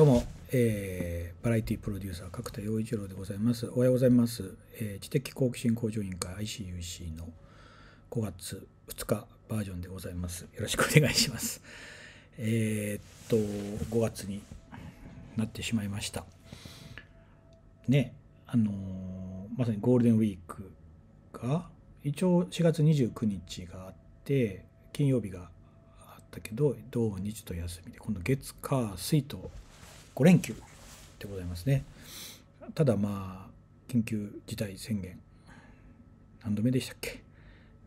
どうも、えー、バラエティプロデューサー角田陽一郎でございます。おはようございます。えー、知的好奇心向上委員会 ICUC の5月2日バージョンでございます。よろしくお願いします。えー、っと5月になってしまいました。ね、あのまさにゴールデンウィークが一応4月29日があって金曜日があったけど土日と休みで今度月火水と5連休でございますね。ただまあ、緊急事態宣言、何度目でしたっけ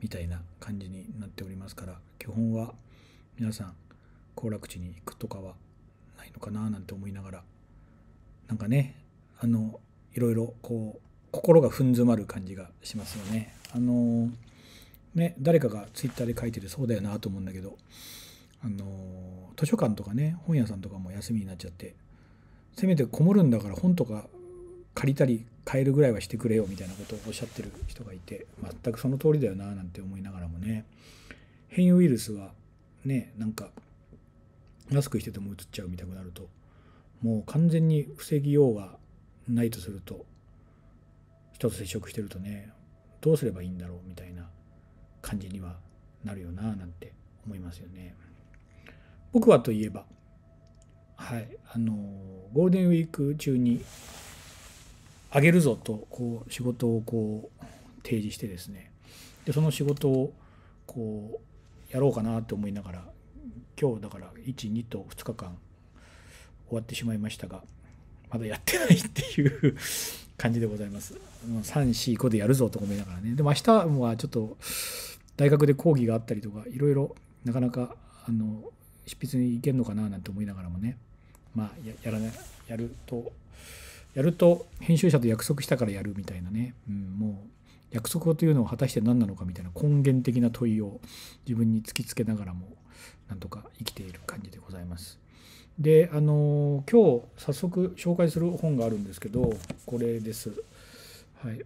みたいな感じになっておりますから、基本は皆さん、行楽地に行くとかはないのかななんて思いながら、なんかね、あの、いろいろこう、心が踏ん詰まる感じがしますよね。あのね、誰かがツイッターで書いてるそうだよなと思うんだけど、あの図書館とかね本屋さんとかも休みになっちゃってせめてこもるんだから本とか借りたり買えるぐらいはしてくれよみたいなことをおっしゃってる人がいて全くその通りだよななんて思いながらもね変異ウイルスはねなんかマスクしててもうつっちゃうみたいになるともう完全に防ぎようがないとすると人と接触してるとねどうすればいいんだろうみたいな感じにはなるよななんて思いますよね。僕はといえばはいあのゴールデンウィーク中にあげるぞとこう仕事をこう提示してですねでその仕事をこうやろうかなと思いながら今日だから12と2日間終わってしまいましたがまだやってないっていう感じでございます345でやるぞと思いながらねでも明日はちょっと大学で講義があったりとかいろいろなかなかあの執筆に行けるのかななんて思いながらもねまあやらな、いやるとやると編集者と約束したからやるみたいなね、うん、もう約束というのは果たして何なのかみたいな根源的な問いを自分に突きつけながらもなんとか生きている感じでございます。であの今日早速紹介する本があるんですけどこれです。はい、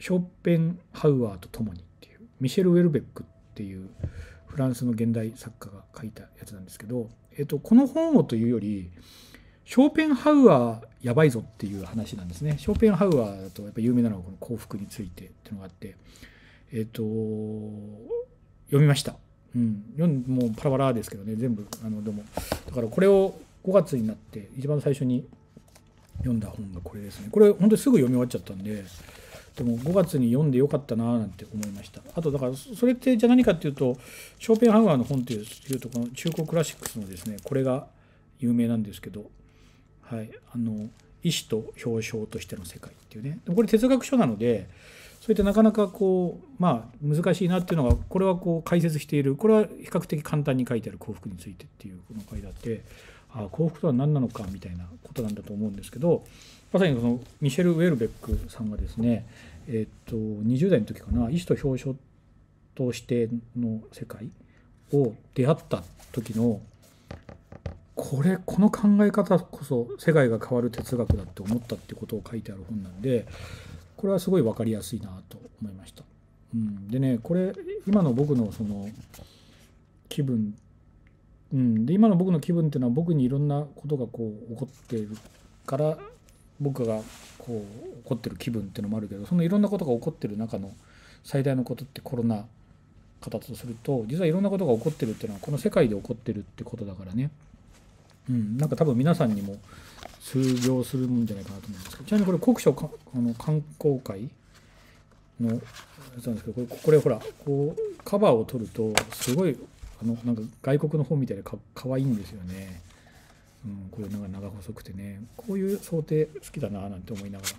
ショッペンハウアーと共にっていうミシェル・ウェルベックっていうフランスの現代作家が書いたやつなんですけど、えっと、この本をというよりショーペンハウアーやばいぞっていう話なんですねショーペンハウアーだとやっぱ有名なのはこの幸福についてっていうのがあってえっと読みました、うん、もうパラパラですけどね全部あのでもだからこれを5月になって一番最初に読んだ本がこれですねこれ本当にすぐ読み終わっちゃったんででも5月に読んでよかったななんて思いましたあとだからそれってじゃあ何かっていうとショーペンハウアーの本っていうとこの中古クラシックスのですねこれが有名なんですけどはいあの医師と表彰としての世界っていうねこれ哲学書なのでそれってなかなかこうまあ難しいなっていうのがこれはこう解説しているこれは比較的簡単に書いてある幸福についてっていうこの回だってああ幸福とは何なのかみたいなことなんだと思うんですけどまさにそのミシェル・ウェルベックさんがですね、えっと20代の時かな医師と表彰としての世界を出会った時のこれこの考え方こそ世界が変わる哲学だって思ったってことを書いてある本なんでこれはすごい分かりやすいなと思いました。うん、でねこれ今の僕のその気分、うん、で今の僕の気分っていうのは僕にいろんなことがこう起こってるから僕がこう怒ってる気分っていうのもあるけどそのいろんなことが起こってる中の最大のことってコロナ禍だとすると実はいろんなことが起こってるっていうのはこの世界で起こってるってことだからね、うん、なんか多分皆さんにも通用するんじゃないかなと思うんですけどちなみにこれ国書かあの観光会のやつなんですけどこれこれほらこうカバーを取るとすごいあのなんか外国の本みたいでかかわいいんですよね。うん、これなんか長細くてねこういう想定好きだななんて思いながら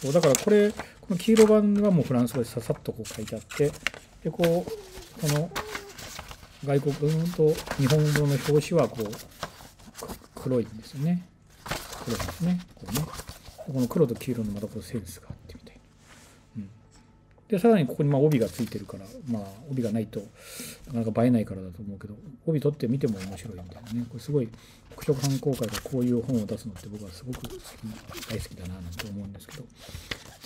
そうだからこれこの黄色版がもうフランス語でささっとこう書いてあってでこうこの外国語と日本語の表紙はこう黒いんですよね黒いんですねこねこの黒と黄色のまたこうセンスがでさらにここにまあ帯がついてるから、まあ、帯がないとなかなか映えないからだと思うけど帯取って見ても面白いみたいなねこれすごい黒色反抗会がこういう本を出すのって僕はすごく好き大好きだななんて思うんですけど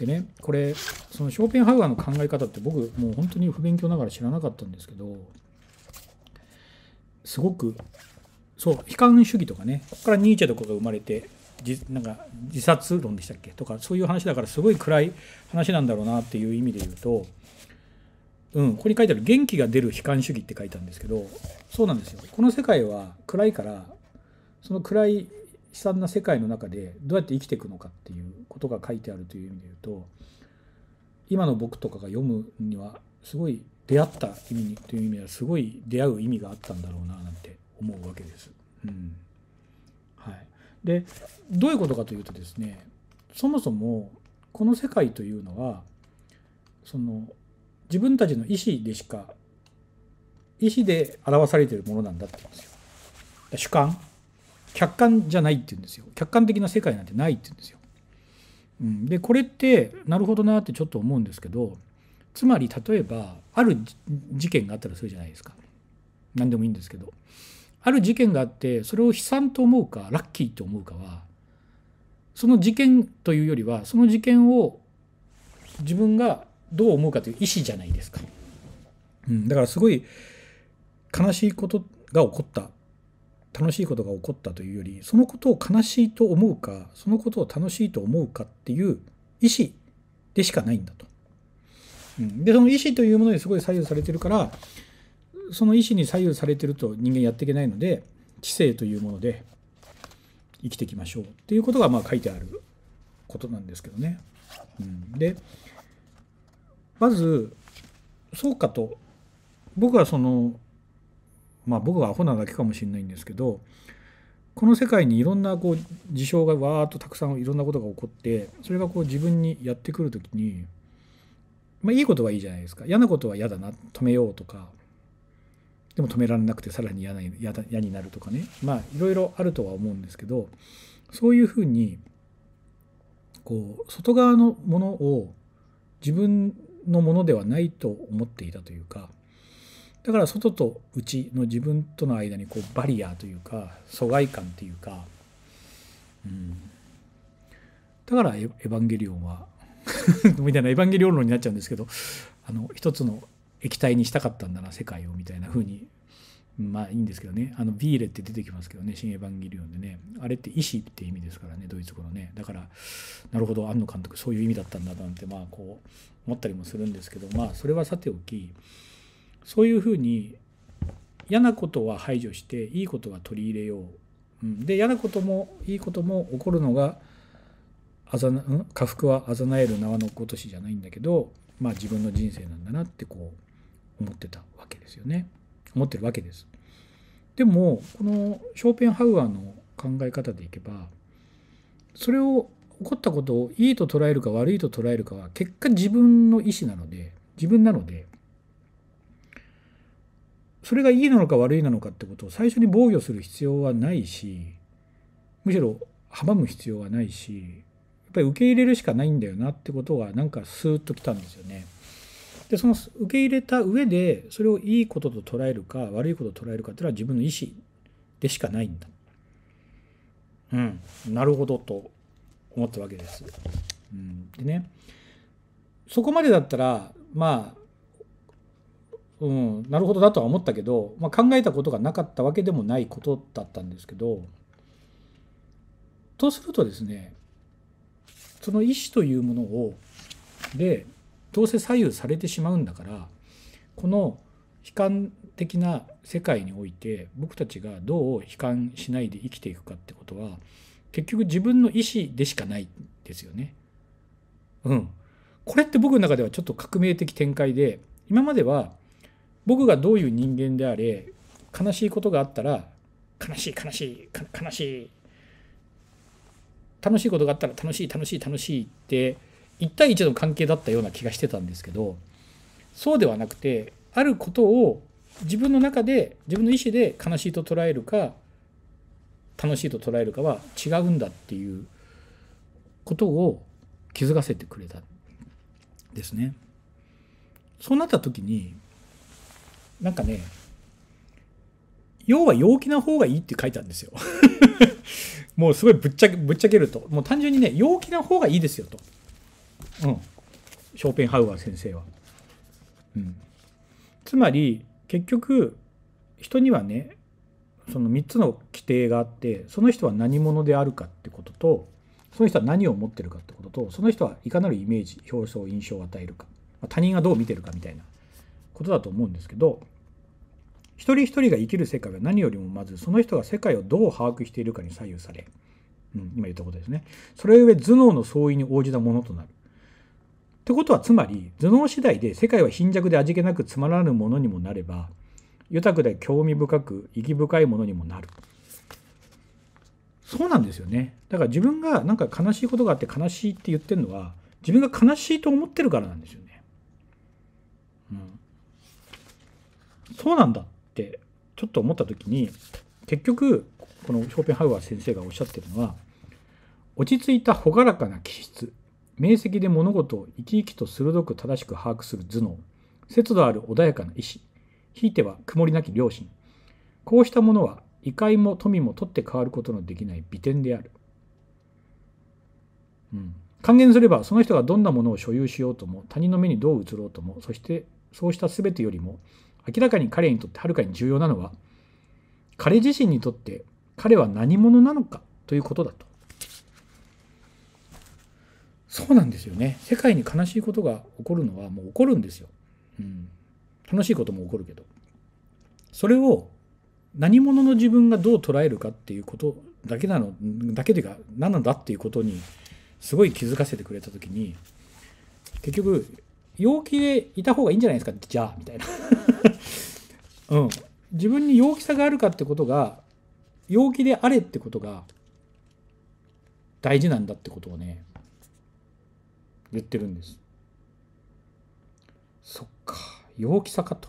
でねこれそのショーペンハウアーの考え方って僕もう本当に不勉強ながら知らなかったんですけどすごくそう悲観主義とかねここからニーチェとかが生まれてなんか自殺論でしたっけとかそういう話だからすごい暗い話なんだろうなっていう意味で言うと、うん、ここに書いてある「元気が出る悲観主義」って書いたんですけどそうなんですよこの世界は暗いからその暗い悲惨な世界の中でどうやって生きていくのかっていうことが書いてあるという意味で言うと今の僕とかが読むにはすごい出会った意味にという意味ではすごい出会う意味があったんだろうななんて思うわけです。うんでどういうことかというとですねそもそもこの世界というのはその自分たちの意思でしか意思で表されているものなんだって言うんですよ。主観客観じゃないって言うんですよ。客観的な世界なんてないって言うんですよ。うん、でこれってなるほどなってちょっと思うんですけどつまり例えばある事件があったらするじゃないですか何でもいいんですけどある事件があってそれを悲惨と思うかラッキーと思うかはその事件というよりはその事件を自分がどう思うかという意思じゃないですか、うん、だからすごい悲しいことが起こった楽しいことが起こったというよりそのことを悲しいと思うかそのことを楽しいと思うかっていう意思でしかないんだと。うん、でその意思というものにすごい左右されてるからその意思に左右されてると人間やっていけないので知性というもので生きていきましょうっていうことがまあ書いてあることなんですけどね。うん、でまずそうかと僕はそのまあ僕はアホなだけかもしれないんですけどこの世界にいろんなこう事象がわーっとたくさんいろんなことが起こってそれがこう自分にやってくる時にまあいいことはいいじゃないですか嫌なことは嫌だな止めようとかでも止められなくてさらに嫌な嫌になるとかねまあいろいろあるとは思うんですけどそういうふうにこう外側のものを自分のものではないと思っていたというかだから外と内の自分との間にこうバリアというか疎外感というか、うん、だからエヴァンゲリオンは みたいなエヴァンゲリオン論になっちゃうんですけどあの一つの液体にしたかったんだな世界をみたいな風にまあいいんですけどねあのビーレって出てきますけどね「新エヴァンゲリオン」でねあれって意志って意味ですからねドイツ語のねだからなるほど庵野監督そういう意味だったんだなんてまあこう思ったりもするんですけどまあそれはさておきそういうふうに嫌なことは排除していいことは取り入れよう、うん、で嫌なこともいいことも起こるのがあざな、うん、家福はあざなえる縄のごとしじゃないんだけどまあ自分の人生なんだなってこう思ってたわけですよね思ってるわけですでもこのショーペンハウアーの考え方でいけばそれを起こったことをいいと捉えるか悪いと捉えるかは結果自分の意思なので自分なのでそれがいいなのか悪いなのかってことを最初に防御する必要はないしむしろ阻む必要はないしやっぱり受け入れるしかないんだよなってことがなんかスーッときたんですよね。でその受け入れた上でそれをいいことと捉えるか悪いことと捉えるかっていうのは自分の意思でしかないんだ。うん、なるほどと思ったわけです。うん、でねそこまでだったらまあ、うん、なるほどだとは思ったけど、まあ、考えたことがなかったわけでもないことだったんですけどとするとですねその意思というものをでどうせ左右されてしまうんだからこの悲観的な世界において僕たちがどう悲観しないで生きていくかってことは結局自分の意思でしかないですよね。うん。これって僕の中ではちょっと革命的展開で今までは僕がどういう人間であれ悲しいことがあったら悲しい悲しい悲しい楽しいことがあったら楽しい楽しい楽しいって1対1の関係だったような気がしてたんですけどそうではなくてあることを自分の中で自分の意思で悲しいと捉えるか楽しいと捉えるかは違うんだっていうことを気づかせてくれたですね。そうなった時になんかね要は陽気な方がいいって書いたんですよ もうすごいぶっちゃけぶっちゃけるともう単純にね陽気な方がいいですよと。うん、ショーペンハウアー先生は。うん、つまり結局人にはねその3つの規定があってその人は何者であるかってこととその人は何を持ってるかってこととその人はいかなるイメージ表層印象を与えるか、まあ、他人がどう見てるかみたいなことだと思うんですけど一人一人が生きる世界は何よりもまずその人が世界をどう把握しているかに左右され、うん、今言ったことですねそれゆえ頭脳の相違に応じたものとなるってことはつまり頭脳次第で世界は貧弱で味気なくつまらぬものにもなれば豊かで興味深く意義深いものにもなる。そうなんですよね。だから自分がなんか悲しいことがあって悲しいって言ってるのは自分が悲しいと思ってるからなんですよね。うん。そうなんだってちょっと思った時に結局このショーペンハウアー先生がおっしゃってるのは落ち着いた朗らかな気質明晰で物事を生き生きと鋭く正しく把握する頭脳節度ある穏やかな意志ひいては曇りなき良心こうしたものは異界も富も取って変わることのできない美点である、うん、還元すればその人がどんなものを所有しようとも他人の目にどう映ろうともそしてそうした全てよりも明らかに彼にとってはるかに重要なのは彼自身にとって彼は何者なのかということだとそうなんですよね。世界に悲しいことが起こるのはもう起こるんですよ。うん。楽しいことも起こるけど。それを何者の自分がどう捉えるかっていうことだけなの、だけでか何なんだっていうことにすごい気づかせてくれた時に、結局、陽気でいた方がいいんじゃないですか、じゃあ、みたいな。うん。自分に陽気さがあるかってことが、陽気であれってことが大事なんだってことをね、言ってるんですそっか陽気さかと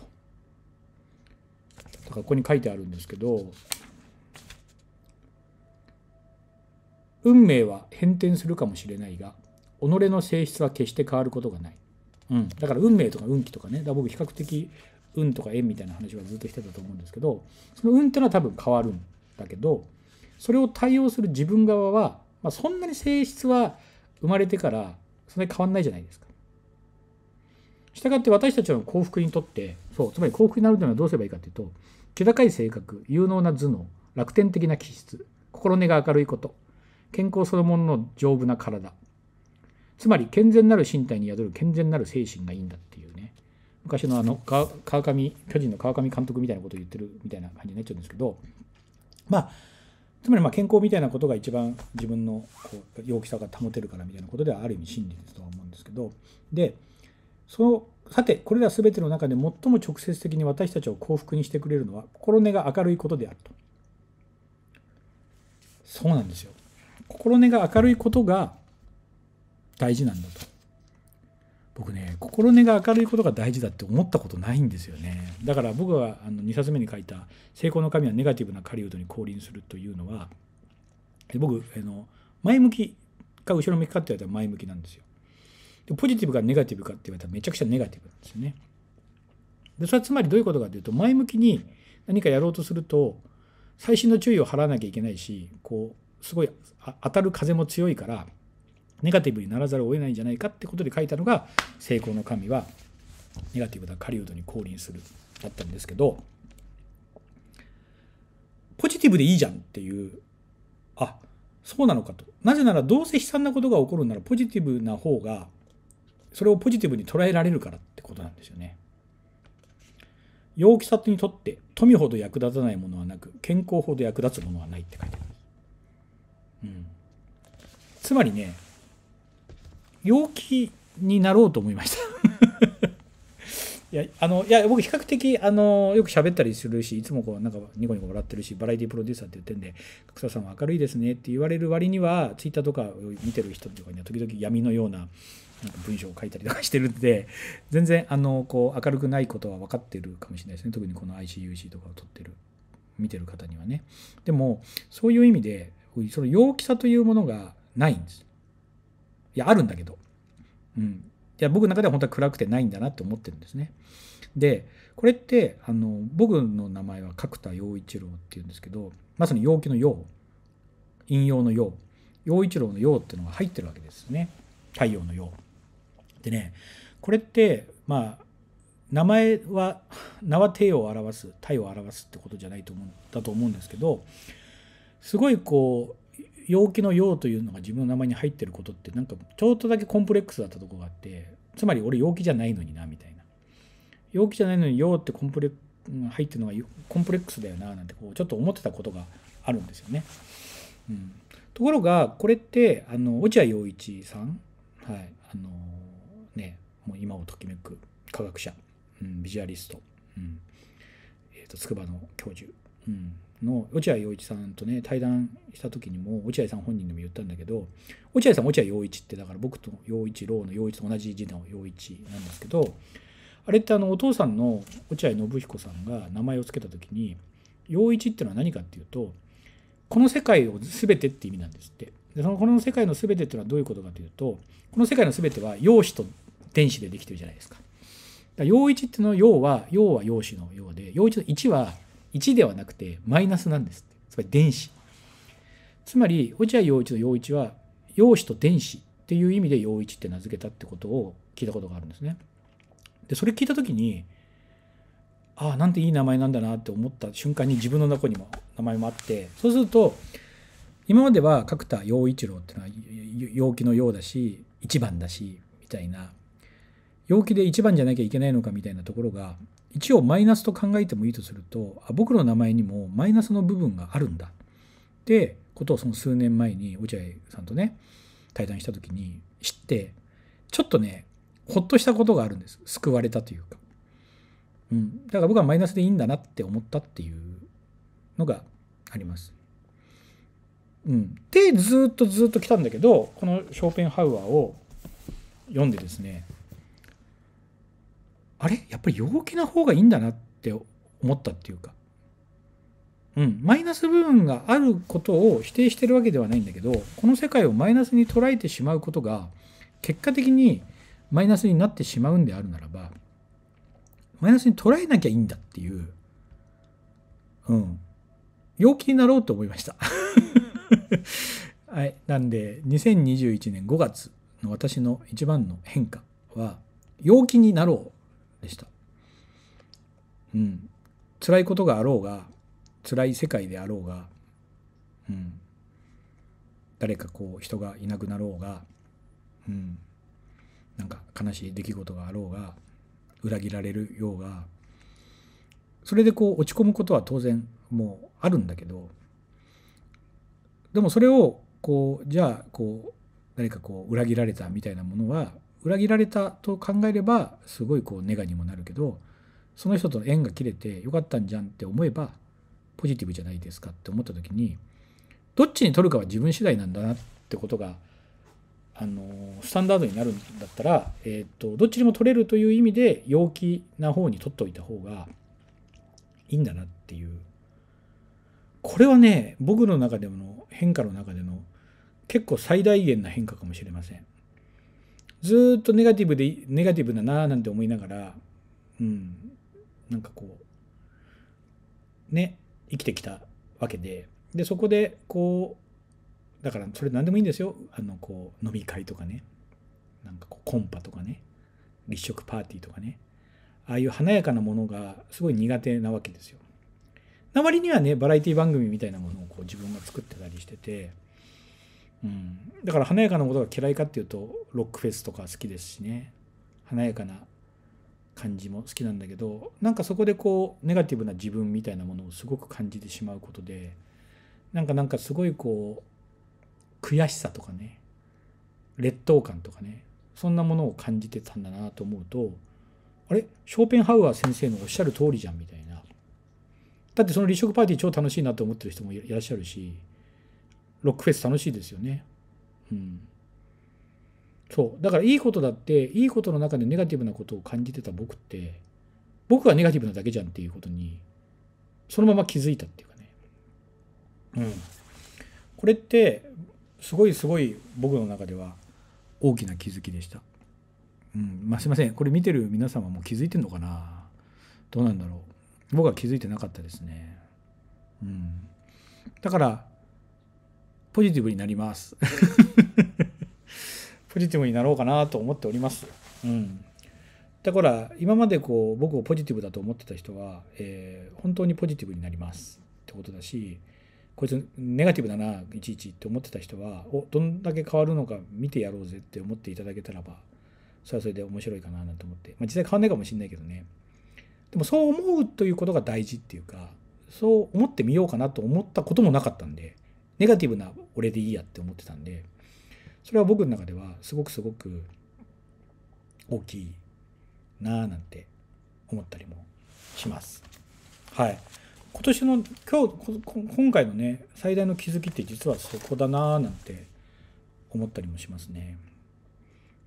だからここに書いてあるんですけど運命は変転するかもしれないが己の性質は決して変わることがない、うん、だから運命とか運気とかねだから僕比較的運とか縁みたいな話はずっとしてたと思うんですけどその運っていうのは多分変わるんだけどそれを対応する自分側は、まあ、そんなに性質は生まれてからそれ変わんないじゃないですか。したがって私たちの幸福にとって、そう、つまり幸福になるいうのはどうすればいいかというと、気高い性格、有能な頭脳、楽天的な気質、心根が明るいこと、健康そのものの丈夫な体、つまり健全なる身体に宿る健全なる精神がいいんだっていうね、昔のあの川上、巨人の川上監督みたいなことを言ってるみたいな感じになっちゃうんですけど、まあ、つまりま健康みたいなことが一番自分のこう陽気さが保てるからみたいなことではある意味真理ですとは思うんですけどでそのさてこれら全ての中で最も直接的に私たちを幸福にしてくれるのは心根が明るいことであるとそうなんですよ心根が明るいことが大事なんだと僕ね心根が明るいことが大事だって思ったことないんですよねだから僕があの2冊目に書いた「成功の神はネガティブな狩人に降臨する」というのは僕あの前向きか後ろ向きかって言われたら前向きなんですよでポジティブかネガティブかって言われたらめちゃくちゃネガティブなんですよねでそれはつまりどういうことかというと前向きに何かやろうとすると最新の注意を払わなきゃいけないしこうすごい当たる風も強いからネガティブにならざるを得ないんじゃないかってことで書いたのが成功の神はネガティブな狩人に降臨するだったんですけどポジティブでいいじゃんっていうあそうなのかとなぜならどうせ悲惨なことが起こるならポジティブな方がそれをポジティブに捉えられるからってことなんですよね陽気さにとって富ほど役立たないものはなく健康ほど役立つものはないって書いてあす。うんつまりね陽気になろうと思いました いやあのいや僕比較的あのよく喋ったりするしいつもこうなんかニコニコ笑ってるしバラエティプロデューサーって言ってんで「草さんは明るいですね」って言われる割にはツイッターとかを見てる人とかには時々闇のようななんか文章を書いたりとかしてるんで全然あのこう明るくないことは分かってるかもしれないですね特にこの ICUC とかを撮ってる見てる方にはねでもそういう意味でその陽気さというものがないんですいや、あるんだけど。うん。いや、僕の中では本当は暗くてないんだなって思ってるんですね。で、これって、あの、僕の名前は角田陽一郎っていうんですけど、まさに陽気の陽、陰陽の陽、陽一郎の陽っていうのが入ってるわけですね。太陽の陽。でね、これって、まあ、名前は名は帝を表す太陽を表すってことじゃないと思うんだと思うんですけどすごいこう陽気の陽というのが自分の名前に入ってることってなんかちょっとだけコンプレックスだったとこがあってつまり俺陽気じゃないのになみたいな陽気じゃないのに陽ってコンプレ入ってるのがコンプレックスだよななんてこうちょっと思ってたことがあるんですよね、うん、ところがこれってあの落合陽一さんはいあのねもう今をときめく科学者、うん、ビジュアリスト、うん、えっ、ー、と筑波の教授、うん、の落合陽一さんとね対談した時にも落合さん本人でも言ったんだけど落合さん落合陽一ってだから僕と陽一郎の陽一と同じ字の陽一なんですけどあれってあのお父さんの落合信彦さんが名前を付けた時に陽一っていうのは何かっていうとこの世界を全てって意味なんですって。でそのこの世界の全てっていうのはどういうことかというとこの世界の全ては陽子と電子でできてるじゃないですか。だ陽一っていうの陽は陽は陽子の陽で陽一の一は1ではなくてマイナスなんですつまり電子つまり落合陽一と陽一は陽子と電子っていう意味で陽一って名付けたってことを聞いたことがあるんですねでそれ聞いた時にああなんていい名前なんだなって思った瞬間に自分の中にも名前もあってそうすると今までは角田陽一郎っていうのは陽気のようだし一番だしみたいな陽気で一番じゃなきゃいけないのかみたいなところが一応マイナスと考えてもいいとするとあ僕の名前にもマイナスの部分があるんだってことをその数年前に落合さんとね対談した時に知ってちょっとねほっとしたことがあるんです救われたというか、うん、だから僕はマイナスでいいんだなって思ったっていうのがあります。うん、でずっとずっと来たんだけどこのショーペンハウアーを読んでですねあれやっぱり陽気な方がいいんだなって思ったっていうか、うん、マイナス部分があることを否定してるわけではないんだけどこの世界をマイナスに捉えてしまうことが結果的にマイナスになってしまうんであるならばマイナスに捉えなきゃいいんだっていう、うん、陽気になろうと思いました はい、なんで2021年5月の私の一番の変化は陽気になろうでした。うん、辛いことがあろうが辛い世界であろうが、うん、誰かこう人がいなくなろうが、うん、なんか悲しい出来事があろうが裏切られるようがそれでこう落ち込むことは当然もうあるんだけどでもそれをこうじゃあこう誰かこう裏切られたみたいなものは裏切られたと考えればすごいこうネガにもなるけどその人との縁が切れてよかったんじゃんって思えばポジティブじゃないですかって思った時にどっちに取るかは自分次第なんだなってことがあのスタンダードになるんだったら、えっと、どっちにも取れるという意味で陽気な方に取っておいた方がいいんだなっていうこれはね僕の中での変化の中での結構最大限な変化かもしれません。ずっとネガティブでネガティブだなぁなんて思いながらうんなんかこうね生きてきたわけででそこでこうだからそれ何でもいいんですよあのこう飲み会とかねなんかこうコンパとかね立食パーティーとかねああいう華やかなものがすごい苦手なわけですよ。なまりにはねバラエティ番組みたいなものをこう自分が作ってたりしてて。うん、だから華やかなことが嫌いかっていうとロックフェスとか好きですしね華やかな感じも好きなんだけどなんかそこでこうネガティブな自分みたいなものをすごく感じてしまうことでなんかなんかすごいこう悔しさとかね劣等感とかねそんなものを感じてたんだなと思うとあれショーペンハウアー先生のおっしゃる通りじゃんみたいなだってその離職パーティー超楽しいなと思ってる人もいらっしゃるしロックフェス楽しいですよね。うん。そう。だからいいことだって、いいことの中でネガティブなことを感じてた僕って、僕がネガティブなだけじゃんっていうことに、そのまま気づいたっていうかね。うん。これって、すごいすごい僕の中では大きな気づきでした。うん。まあすいません。これ見てる皆様も気づいてんのかなどうなんだろう。僕は気づいてなかったですね。うん。だから、ポジティブになりますポジティブになろうかなと思っております。うん。だから、今までこう、僕をポジティブだと思ってた人は、えー、本当にポジティブになりますってことだし、こいつネガティブだな、いちいちって思ってた人は、お、どんだけ変わるのか見てやろうぜって思っていただけたらば、それはそれで面白いかなと思って、まあ、実際変わんないかもしれないけどね。でもそう思うということが大事っていうか、そう思ってみようかなと思ったこともなかったんで、ネガティブな俺でいいやって思ってたんでそれは僕の中ではすごくすごく大きいなあなんて思ったりもします。はい今年の今日今回のね最大の気づきって実はそこだなあなんて思ったりもしますね。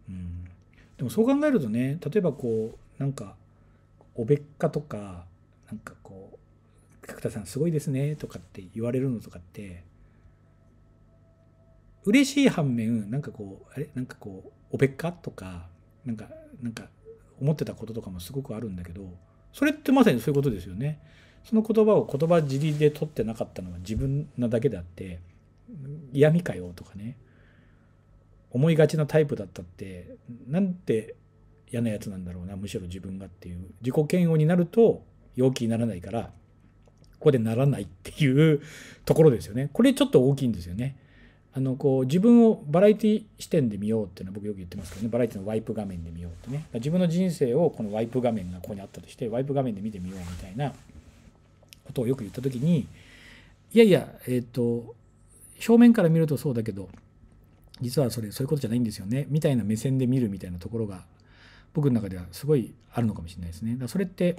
うん、でもそう考えるとね例えばこうなんかおべっかとかなんかこう「角田さんすごいですね」とかって言われるのとかって嬉しい反面なんかこうあれなんかこうおべっかとかなんかなんか思ってたこととかもすごくあるんだけどそれってまさにそういうことですよね。その言葉を言葉尻で取ってなかったのは自分なだけであって嫌味かよとかね思いがちなタイプだったってなんて嫌なやつなんだろうなむしろ自分がっていう自己嫌悪になると陽気にならないからここでならないっていうところですよねこれちょっと大きいんですよね。あのこう自分をバラエティ視点で見ようっていうのは僕よく言ってますけどねバラエティのワイプ画面で見ようってね自分の人生をこのワイプ画面がここにあったとしてワイプ画面で見てみようみたいなことをよく言った時にいやいやえっ、と表面から見るとそうだけど実はそれそういうことじゃないんですよねみたいな目線で見るみたいなところが僕の中ではすごいあるのかもしれないですね。だそれって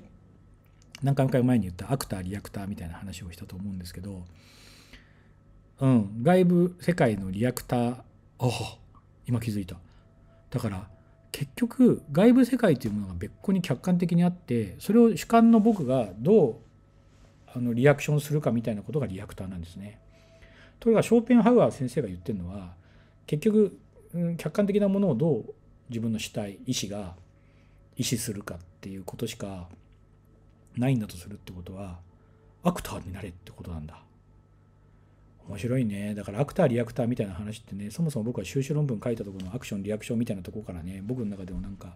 何回も前に言ったアクターリアクターみたいな話をしたと思うんですけどうん、外部世界のリアクターあ今気づいただから結局外部世界というものが別個に客観的にあってそれを主観の僕がどうあのリアクションするかみたいなことがリアクターなんですね。ところがショーペンハウアー先生が言ってるのは結局、うん、客観的なものをどう自分の主体意思が意思するかっていうことしかないんだとするってことはアクターになれってことなんだ。面白いね。だからアクター、リアクターみたいな話ってね、そもそも僕は修士論文書いたところのアクション、リアクションみたいなとこからね、僕の中でもなんか、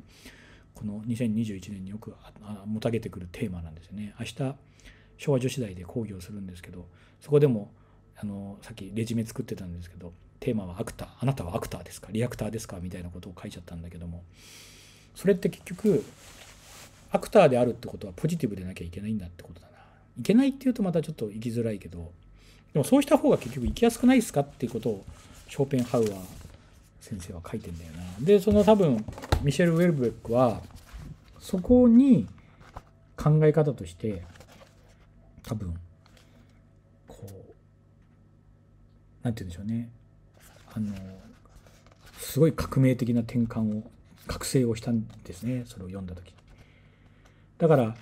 この2021年によくもたげてくるテーマなんですよね。明日、昭和女子大で講義をするんですけど、そこでも、あの、さっきレジメ作ってたんですけど、テーマはアクター、あなたはアクターですか、リアクターですかみたいなことを書いちゃったんだけども、それって結局、アクターであるってことはポジティブでなきゃいけないんだってことだな。いけないっていうとまたちょっと行きづらいけど、でもそうした方が結局行きやすくないですかっていうことをショーペンハウアー先生は書いてんだよな。で、その多分ミシェル・ウェルレックはそこに考え方として多分こう何て言うんでしょうねあのすごい革命的な転換を覚醒をしたんですねそれを読んだ時だから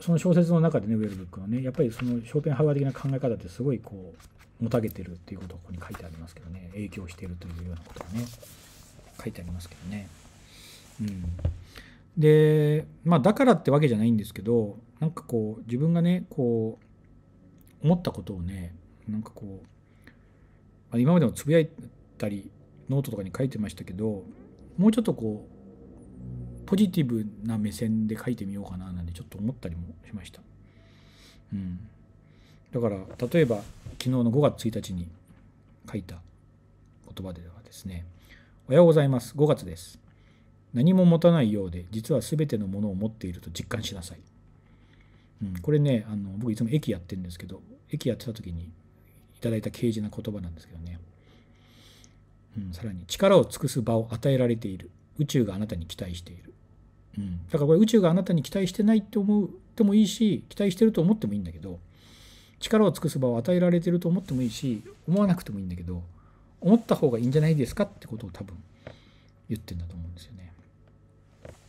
その小説の中でねウェルブックはねやっぱりそのショーペンハワー的な考え方ってすごいこうもたげてるっていうことをここに書いてありますけどね影響しているというようなことがね書いてありますけどね。うん、でまあだからってわけじゃないんですけどなんかこう自分がねこう思ったことをねなんかこう今までもつぶやいたりノートとかに書いてましたけどもうちょっとこうポジティブな目線で書いてみようかななんてちょっと思ったりもしました。うん、だから例えば昨日の5月1日に書いた言葉ではですね「おはようございます5月です」「何も持たないようで実は全てのものを持っていると実感しなさい」うん、これねあの僕いつも駅やってるんですけど駅やってた時にいただいた啓示な言葉なんですけどね、うん、さらに「力を尽くす場を与えられている宇宙があなたに期待している」うん、だからこれ宇宙があなたに期待してないって思うでもいいし期待してると思ってもいいんだけど力を尽くす場を与えられてると思ってもいいし思わなくてもいいんだけど思った方がいいんじゃないですかってことを多分言ってんだと思うんですよね。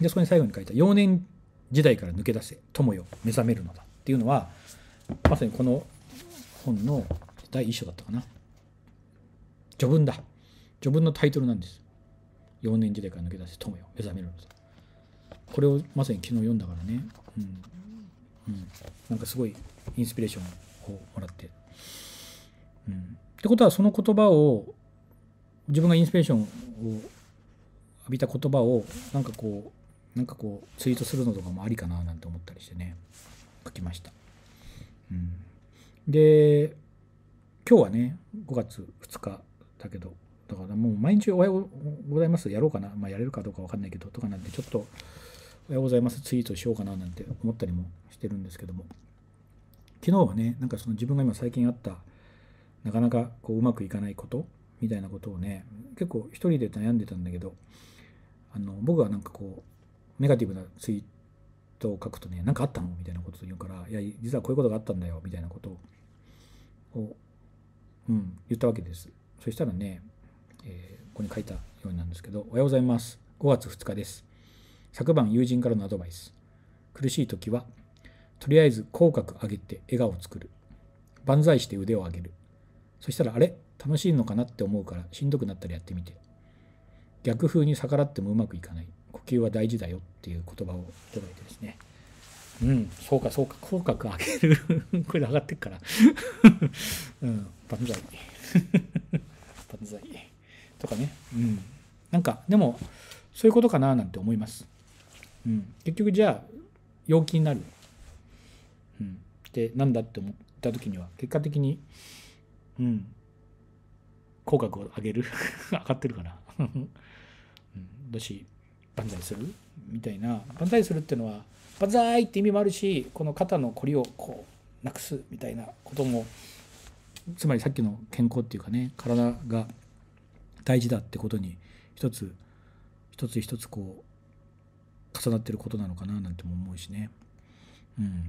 でそこに最後に書いた「幼年時代から抜け出せ友よ目覚めるのだ」っていうのはまさにこの本の第1章だったかな序文だ序文のタイトルなんです幼年時代から抜け出せ友よ目覚めるのだこれをまさに昨日読んだからね、うんうん、なんかすごいインスピレーションをもらって。うん、ってことはその言葉を自分がインスピレーションを浴びた言葉をなんかこうなんかこうツイートするのとかもありかななんて思ったりしてね書きました。うん、で今日はね5月2日だけどだからもう毎日「おはようございます」やろうかな、まあ、やれるかどうか分かんないけどとかなんでちょっとおはようございますツイートしようかななんて思ったりもしてるんですけども昨日はねなんかその自分が今最近あったなかなかこううまくいかないことみたいなことをね結構一人で悩んでたんだけどあの僕はなんかこうネガティブなツイートを書くとね何かあったのみたいなことを言うからいや実はこういうことがあったんだよみたいなことを、うん、言ったわけですそしたらね、えー、ここに書いたようになんですけど「おはようございます5月2日です」昨晩友人からのアドバイス苦しい時はとりあえず口角上げて笑顔を作る万歳して腕を上げるそしたらあれ楽しいのかなって思うからしんどくなったらやってみて逆風に逆らってもうまくいかない呼吸は大事だよっていう言葉をいただいてですねうんそうかそうか口角上げる これ上がってっから うん万歳 万歳とかねうんなんかでもそういうことかななんて思いますうん、結局じゃあ陽気になる、うん、ってなんだって思った時には結果的に、うん、口角を上げる 上がってるかな、うん、だし万歳するみたいな万歳するっていうのは万歳って意味もあるしこの肩のこりをこうなくすみたいなこともつまりさっきの健康っていうかね体が大事だってことに一つ一つ一つこう重なってることなのかななんても思うしね。うん、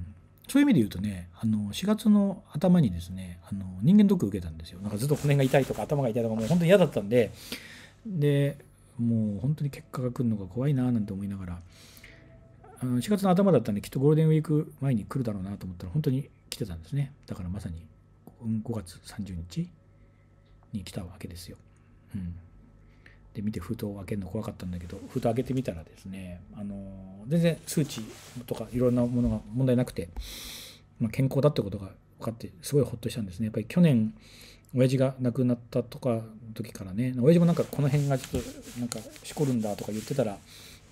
そういう意味で言うとねあの4月の頭にですねあの人間ドック受けたんですよなんかずっと骨が痛いとか頭が痛いとかもう本当に嫌だったんででもう本当に結果が来るのが怖いななんて思いながらあの4月の頭だったんできっとゴールデンウィーク前に来るだろうなと思ったら本当に来てたんですねだからまさに5月30日に来たわけですよ。うんで見て封筒を開けるの怖かったんだけど封筒開けてみたらですねあの全然数値とかいろんなものが問題なくて、まあ、健康だってことが分かってすごいほっとしたんですねやっぱり去年親父が亡くなったとかの時からね親父もなんかこの辺がちょっとなんかしこるんだとか言ってたら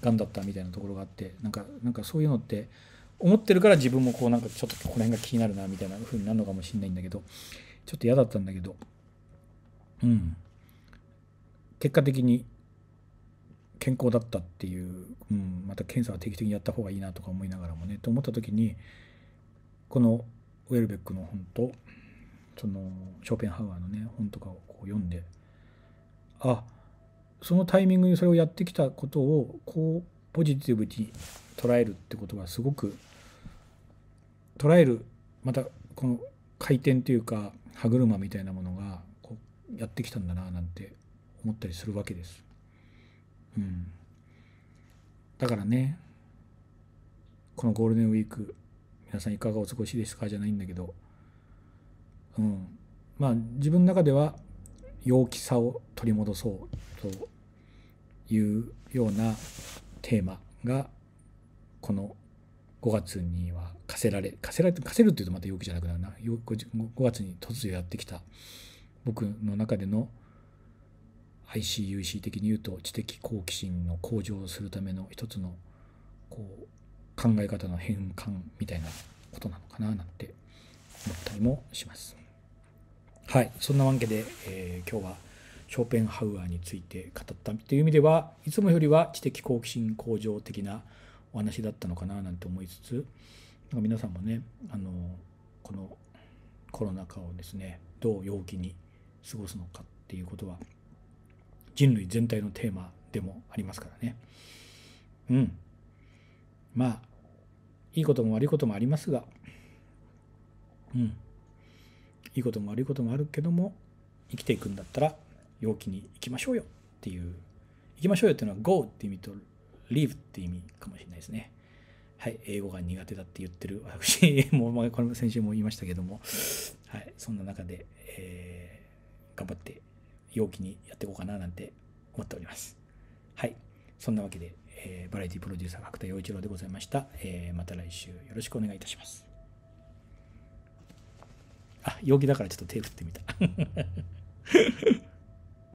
がんだったみたいなところがあってなんかなんかそういうのって思ってるから自分もこうなんかちょっとこの辺が気になるなみたいな風になるのかもしれないんだけどちょっと嫌だったんだけどうん結果的に健康だったっていう、うん、また検査は定期的にやった方がいいなとか思いながらもねと思った時にこのウェルベックの本とそのショーペンハウアーのね本とかをこう読んであそのタイミングにそれをやってきたことをこうポジティブに捉えるってことがすごく捉えるまたこの回転というか歯車みたいなものがこうやってきたんだななんて思ったりするわけです。うん。だからね、このゴールデンウィーク、皆さんいかがお過ごしですかじゃないんだけど、うん。まあ自分の中では陽気さを取り戻そうというようなテーマがこの5月には課せられ課せられて課せるっていうとまた陽気じゃなくなるな 5, 月に突如やってきた僕の中での ICUC 的に言うと知的好奇心の向上をするための一つのこう考え方の変換みたいなことなのかななんて思ったりもします。はい、そんなわけで、えー、今日はショーペンハウアーについて語ったという意味ではいつもよりは知的好奇心向上的なお話だったのかななんて思いつつなんか皆さんもねあのこのコロナ禍をですねどう陽気に過ごすのかっていうことは人類全体のテーマでもありますからね。うん。まあ、いいことも悪いこともありますが、うん。いいことも悪いこともあるけども、生きていくんだったら、陽気に行きましょうよっていう、行きましょうよっていうのは go って意味と live って意味かもしれないですね。はい、英語が苦手だって言ってる私 も、まこれも先週も言いましたけども、はい、そんな中で、えー、頑張って陽気にやっていこうかななんて思っております。はい。そんなわけで、えー、バラエティプロデューサー角田陽一郎でございました。えー、また来週よろしくお願いいたします。あ、陽気だからちょっと手振ってみた。